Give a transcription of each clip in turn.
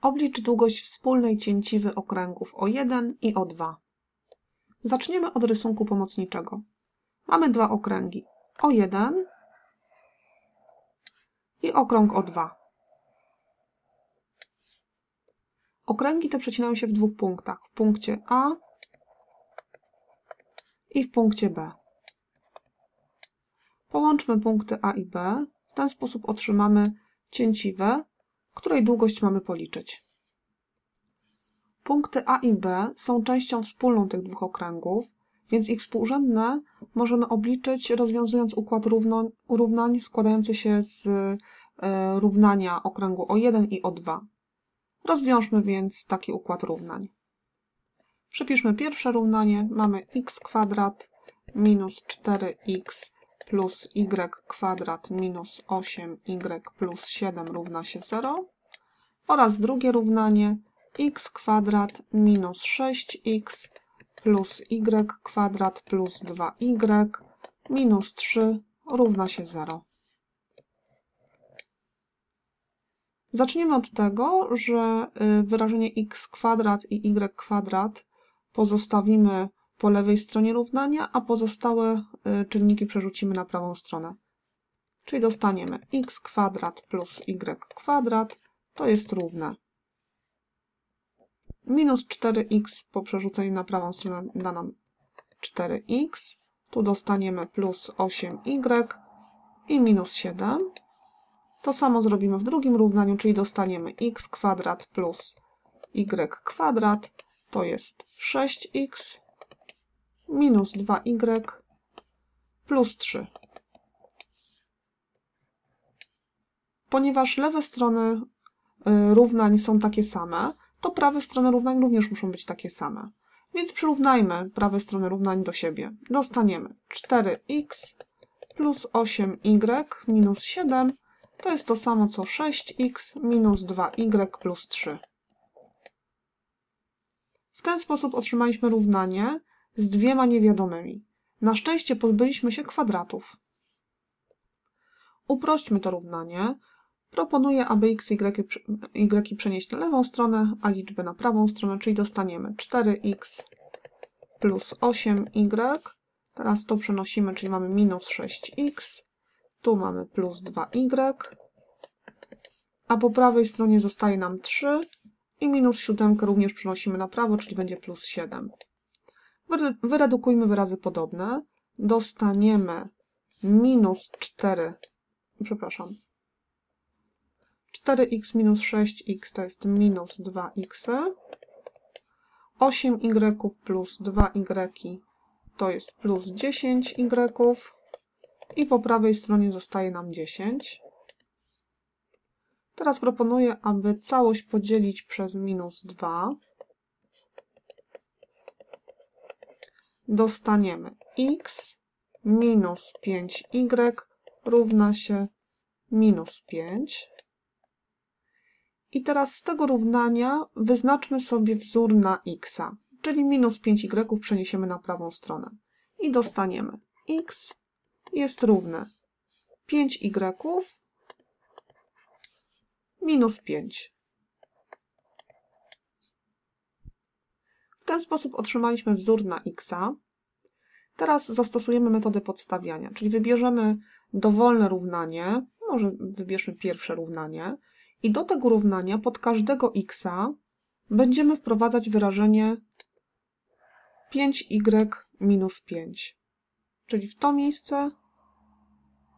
Oblicz długość wspólnej cięciwy okręgów O1 i O2. Zaczniemy od rysunku pomocniczego. Mamy dwa okręgi O1 i okrąg O2. Okręgi te przecinają się w dwóch punktach, w punkcie A i w punkcie B. Połączmy punkty A i B. W ten sposób otrzymamy cięciwe której długość mamy policzyć. Punkty A i B są częścią wspólną tych dwóch okręgów, więc ich współrzędne możemy obliczyć rozwiązując układ równo, równań składający się z y, równania okręgu O1 i O2. Rozwiążmy więc taki układ równań. Przepiszmy pierwsze równanie. Mamy x kwadrat minus 4x plus y kwadrat minus 8y plus 7 równa się 0 oraz drugie równanie x kwadrat minus 6x plus y kwadrat plus 2y minus 3 równa się 0. Zaczniemy od tego, że y, wyrażenie x kwadrat i y kwadrat pozostawimy po lewej stronie równania, a pozostałe y, czynniki przerzucimy na prawą stronę. Czyli dostaniemy x kwadrat plus y kwadrat to jest równe minus 4x po przerzuceniu na prawą stronę da nam 4x, tu dostaniemy plus 8y i minus 7. To samo zrobimy w drugim równaniu, czyli dostaniemy x kwadrat plus y kwadrat, to jest 6x minus 2y plus 3. Ponieważ lewe strony Y, równań są takie same, to prawe strony równań również muszą być takie same. Więc przyrównajmy prawe strony równań do siebie. Dostaniemy 4x plus 8y minus 7 to jest to samo co 6x minus 2y plus 3. W ten sposób otrzymaliśmy równanie z dwiema niewiadomymi. Na szczęście pozbyliśmy się kwadratów. Uprośćmy to równanie. Proponuję, aby x, y, y przenieść na lewą stronę, a liczby na prawą stronę, czyli dostaniemy 4x plus 8y. Teraz to przenosimy, czyli mamy minus 6x. Tu mamy plus 2y. A po prawej stronie zostaje nam 3 i minus 7 również przenosimy na prawo, czyli będzie plus 7. Wyredukujmy wyrazy podobne. Dostaniemy minus 4, przepraszam, 4x minus 6x to jest minus 2x. 8y plus 2y to jest plus 10y. I po prawej stronie zostaje nam 10. Teraz proponuję, aby całość podzielić przez minus 2. Dostaniemy x minus 5y równa się minus 5. I teraz z tego równania wyznaczmy sobie wzór na x, czyli minus 5y przeniesiemy na prawą stronę. I dostaniemy x jest równe 5y minus 5. W ten sposób otrzymaliśmy wzór na x. Teraz zastosujemy metodę podstawiania, czyli wybierzemy dowolne równanie, może wybierzmy pierwsze równanie, i do tego równania pod każdego x będziemy wprowadzać wyrażenie 5y minus 5. Czyli w to miejsce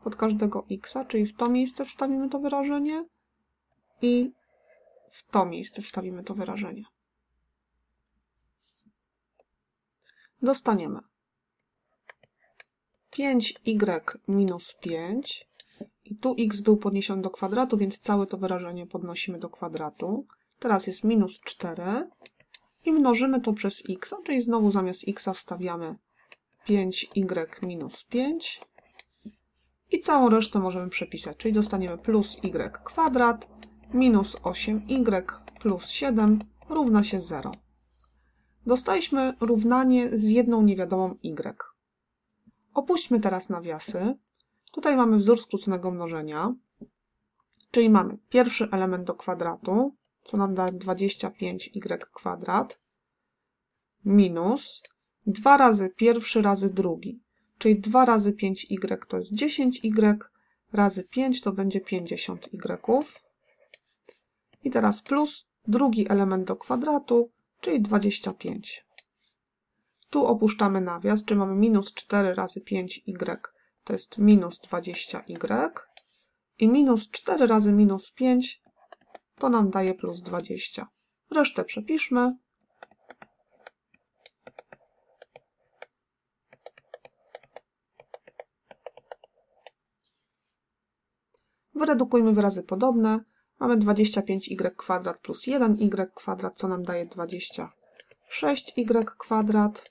pod każdego x, czyli w to miejsce wstawimy to wyrażenie i w to miejsce wstawimy to wyrażenie. Dostaniemy 5y minus 5 i tu x był podniesiony do kwadratu, więc całe to wyrażenie podnosimy do kwadratu. Teraz jest minus 4 i mnożymy to przez x, no, czyli znowu zamiast x wstawiamy 5y minus 5 i całą resztę możemy przepisać, czyli dostaniemy plus y kwadrat minus 8y plus 7 równa się 0. Dostaliśmy równanie z jedną niewiadomą y. Opuśćmy teraz nawiasy. Tutaj mamy wzór skróconego mnożenia, czyli mamy pierwszy element do kwadratu, co nam da 25y kwadrat, minus 2 razy pierwszy razy drugi, czyli 2 razy 5y to jest 10y, razy 5 to będzie 50y. I teraz plus drugi element do kwadratu, czyli 25. Tu opuszczamy nawias, czyli mamy minus 4 razy 5y to jest minus 20y i minus 4 razy minus 5 to nam daje plus 20. Resztę przepiszmy. Wyredukujmy wyrazy podobne. Mamy 25y kwadrat plus 1y kwadrat, co nam daje 26y kwadrat.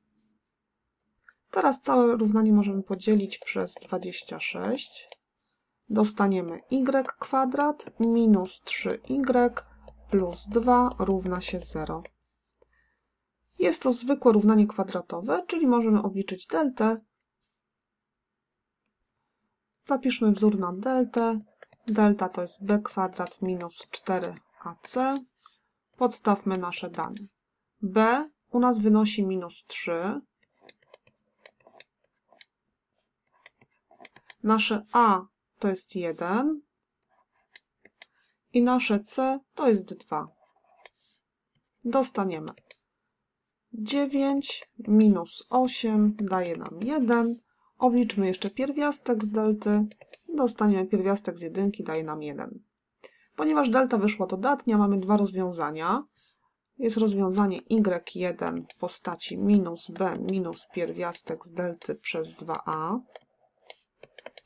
Teraz całe równanie możemy podzielić przez 26. Dostaniemy y kwadrat minus 3y y plus 2 równa się 0. Jest to zwykłe równanie kwadratowe, czyli możemy obliczyć deltę. Zapiszmy wzór na deltę. Delta to jest b kwadrat minus 4ac. Podstawmy nasze dane. b u nas wynosi minus 3, Nasze A to jest 1 i nasze C to jest 2. Dostaniemy 9 minus 8 daje nam 1. Obliczmy jeszcze pierwiastek z delty. Dostaniemy pierwiastek z jedynki, daje nam 1. Ponieważ delta wyszła dodatnia, mamy dwa rozwiązania. Jest rozwiązanie y1 w postaci minus b minus pierwiastek z delty przez 2a.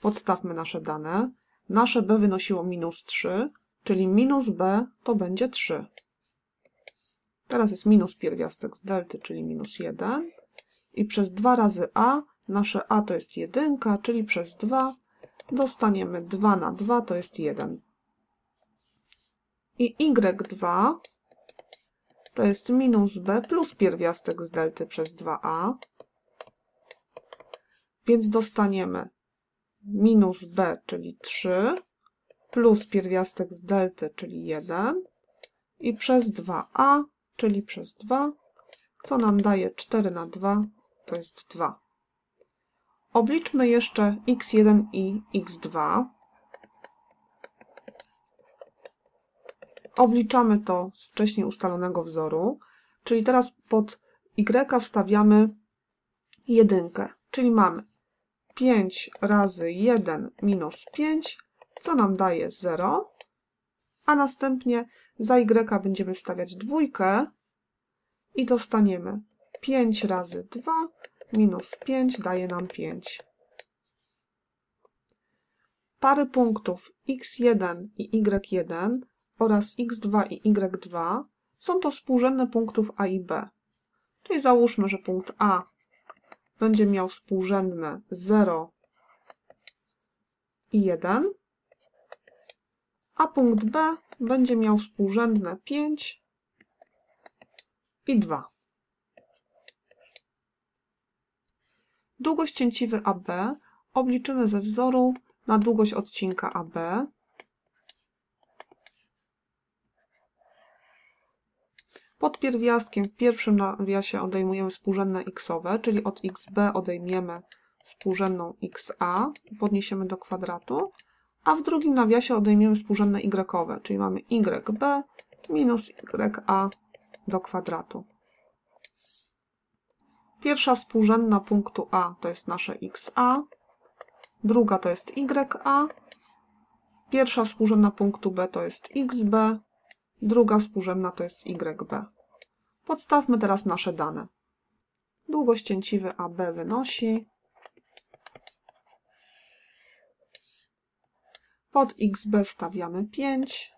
Podstawmy nasze dane. Nasze b wynosiło minus 3, czyli minus b to będzie 3. Teraz jest minus pierwiastek z delty, czyli minus 1. I przez 2 razy a, nasze a to jest 1, czyli przez 2 dostaniemy 2 na 2 to jest 1. I y2 to jest minus b plus pierwiastek z delty przez 2a, więc dostaniemy minus b, czyli 3, plus pierwiastek z delty, czyli 1 i przez 2a, czyli przez 2, co nam daje 4 na 2, to jest 2. Obliczmy jeszcze x1 i x2. Obliczamy to z wcześniej ustalonego wzoru, czyli teraz pod y wstawiamy jedynkę, czyli mamy 5 razy 1 minus 5, co nam daje 0, a następnie za y będziemy wstawiać dwójkę i dostaniemy 5 razy 2 minus 5 daje nam 5. Pary punktów x1 i y1 oraz x2 i y2 są to współrzędne punktów a i b. Czyli załóżmy, że punkt a będzie miał współrzędne 0 i 1, a punkt B będzie miał współrzędne 5 i 2. Długość cięciwy AB obliczymy ze wzoru na długość odcinka AB Pod pierwiastkiem w pierwszym nawiasie odejmujemy współrzędne xowe, czyli od xb odejmiemy współrzędną xa, podniesiemy do kwadratu, a w drugim nawiasie odejmiemy współrzędne y, czyli mamy yb minus ya do kwadratu. Pierwsza współrzędna punktu a to jest nasze xa, druga to jest ya, pierwsza współrzędna punktu b to jest xb, druga współrzędna to jest yb. Podstawmy teraz nasze dane. Długość Długościęciwy AB wynosi pod XB wstawiamy 5,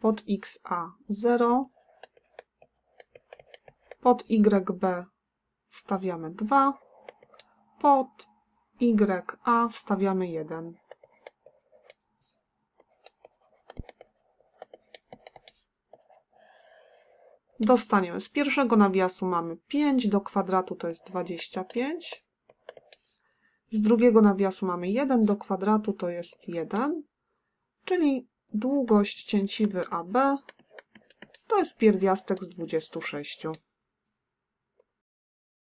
pod XA 0, pod YB wstawiamy 2, pod YA wstawiamy 1. Dostaniemy z pierwszego nawiasu mamy 5, do kwadratu to jest 25. Z drugiego nawiasu mamy 1, do kwadratu to jest 1, czyli długość cięciwy AB to jest pierwiastek z 26.